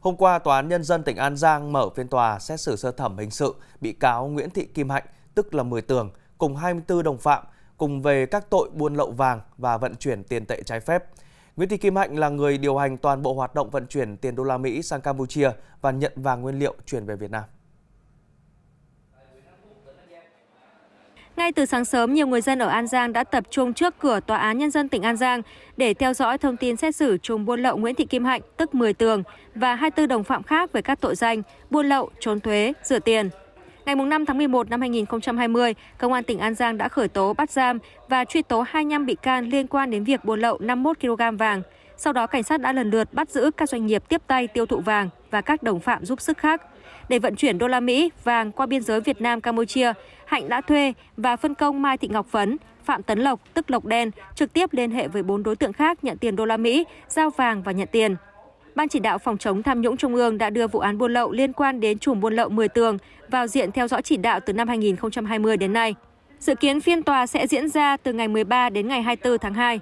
Hôm qua, Tòa án Nhân dân tỉnh An Giang mở phiên tòa xét xử sơ thẩm hình sự bị cáo Nguyễn Thị Kim Hạnh, tức là 10 tường, cùng 24 đồng phạm, cùng về các tội buôn lậu vàng và vận chuyển tiền tệ trái phép. Nguyễn Thị Kim Hạnh là người điều hành toàn bộ hoạt động vận chuyển tiền đô la Mỹ sang Campuchia và nhận vàng nguyên liệu chuyển về Việt Nam. Ngay từ sáng sớm, nhiều người dân ở An Giang đã tập trung trước cửa Tòa án Nhân dân tỉnh An Giang để theo dõi thông tin xét xử trùm buôn lậu Nguyễn Thị Kim Hạnh, tức 10 tường, và 24 đồng phạm khác về các tội danh buôn lậu, trốn thuế, rửa tiền. Ngày 5 tháng 11 năm 2020, Công an tỉnh An Giang đã khởi tố bắt giam và truy tố 25 bị can liên quan đến việc buôn lậu 51 kg vàng. Sau đó cảnh sát đã lần lượt bắt giữ các doanh nghiệp tiếp tay tiêu thụ vàng và các đồng phạm giúp sức khác. Để vận chuyển đô la Mỹ vàng qua biên giới Việt Nam Campuchia, Hạnh đã thuê và phân công Mai Thị Ngọc Phấn, Phạm Tấn Lộc tức Lộc Đen trực tiếp liên hệ với bốn đối tượng khác nhận tiền đô la Mỹ, giao vàng và nhận tiền. Ban chỉ đạo phòng chống tham nhũng Trung ương đã đưa vụ án buôn lậu liên quan đến chùm buôn lậu 10 tường vào diện theo dõi chỉ đạo từ năm 2020 đến nay. Dự kiến phiên tòa sẽ diễn ra từ ngày 13 đến ngày 24 tháng 2.